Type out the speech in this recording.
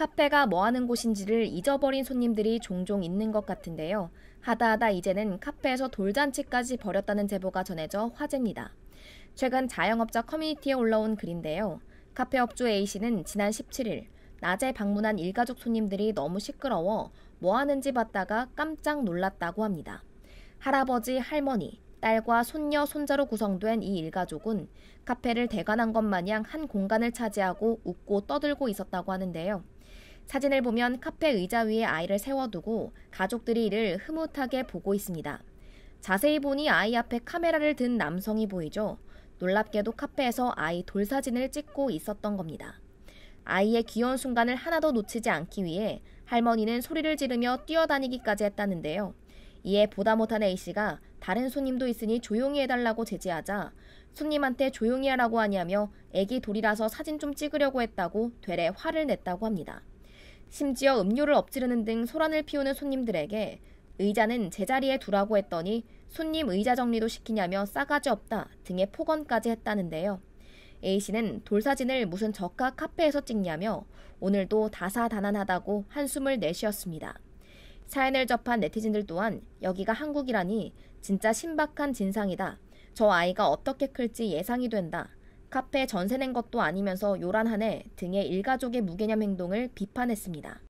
카페가 뭐 하는 곳인지를 잊어버린 손님들이 종종 있는 것 같은데요. 하다하다 이제는 카페에서 돌잔치까지 벌였다는 제보가 전해져 화제입니다. 최근 자영업자 커뮤니티에 올라온 글인데요. 카페 업주 A씨는 지난 17일 낮에 방문한 일가족 손님들이 너무 시끄러워 뭐 하는지 봤다가 깜짝 놀랐다고 합니다. 할아버지, 할머니, 딸과 손녀, 손자로 구성된 이 일가족은 카페를 대관한 것 마냥 한 공간을 차지하고 웃고 떠들고 있었다고 하는데요. 사진을 보면 카페 의자 위에 아이를 세워두고 가족들이 이를 흐뭇하게 보고 있습니다. 자세히 보니 아이 앞에 카메라를 든 남성이 보이죠. 놀랍게도 카페에서 아이 돌사진을 찍고 있었던 겁니다. 아이의 귀여운 순간을 하나도 놓치지 않기 위해 할머니는 소리를 지르며 뛰어다니기까지 했다는데요. 이에 보다 못한 A씨가 다른 손님도 있으니 조용히 해달라고 제지하자 손님한테 조용히 하라고 하냐며 애기 돌이라서 사진 좀 찍으려고 했다고 되레 화를 냈다고 합니다. 심지어 음료를 엎지르는 등 소란을 피우는 손님들에게 의자는 제자리에 두라고 했더니 손님 의자 정리도 시키냐며 싸가지 없다 등의 폭언까지 했다는데요. A씨는 돌사진을 무슨 저가 카페에서 찍냐며 오늘도 다사다난하다고 한숨을 내쉬었습니다. 사연을 접한 네티즌들 또한 여기가 한국이라니 진짜 신박한 진상이다. 저 아이가 어떻게 클지 예상이 된다. 카페 전세 낸 것도 아니면서 요란하네 등의 일가족의 무개념 행동을 비판했습니다.